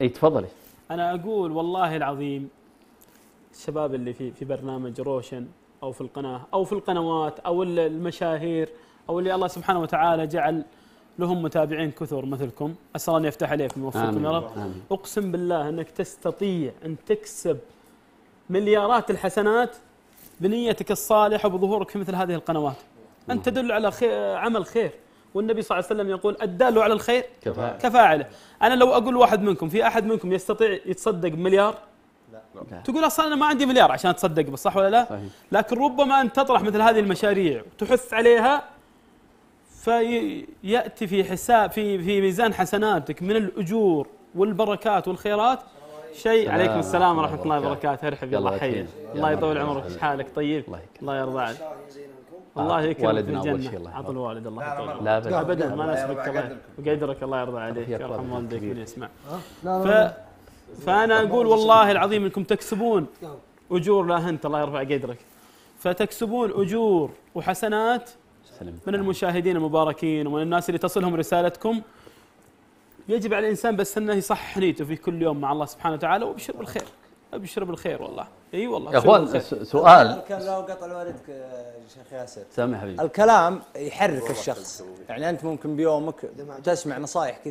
اي تفضلي انا اقول والله العظيم الشباب اللي في في برنامج روشن او في القناه او في القنوات او المشاهير او اللي الله سبحانه وتعالى جعل لهم متابعين كثر مثلكم اسال الله يفتح عليكم ويوفقكم يا رب آمين. اقسم بالله انك تستطيع ان تكسب مليارات الحسنات بنيتك الصالحه وبظهورك في مثل هذه القنوات انت تدل على خير عمل خير والنبي صلى الله عليه وسلم يقول الدال على الخير كفاعله, كفاعله. انا لو اقول واحد منكم في احد منكم يستطيع يتصدق مليار لا. تقول اصلا انا ما عندي مليار عشان اتصدق بس صح ولا لا؟ صحيح. لكن ربما ان تطرح مثل هذه المشاريع وتحث عليها فياتي في حساب في في ميزان حسناتك من الاجور والبركات والخيرات شيء عليكم السلام ورحمه الله وبركاته ارحب يلا حي الله يطول عمرك ايش حالك طيب الله يرضى عليك آه، الله يكرمك في الجنه عطل والد الله يطول لا ابدا ابدا ما نسبك الله وقدرك الله يرضى عليك يرحم والديك من يسمع ف فانا اقول والله العظيم انكم تكسبون نعم. اجور لا انت الله يرفع قدرك فتكسبون اجور وحسنات من المشاهدين المباركين ومن الناس اللي تصلهم رسالتكم يجب على الانسان بس انه يصحح نيته في كل يوم مع الله سبحانه وتعالى وابشر بالخير ابشر بالخير والله اي والله يا اخوان سؤال كان لو قطع والدك يا شيخ ياسر سامي حبيبي الكلام يحرك الشخص يعني انت ممكن بيومك تسمع نصائح كثير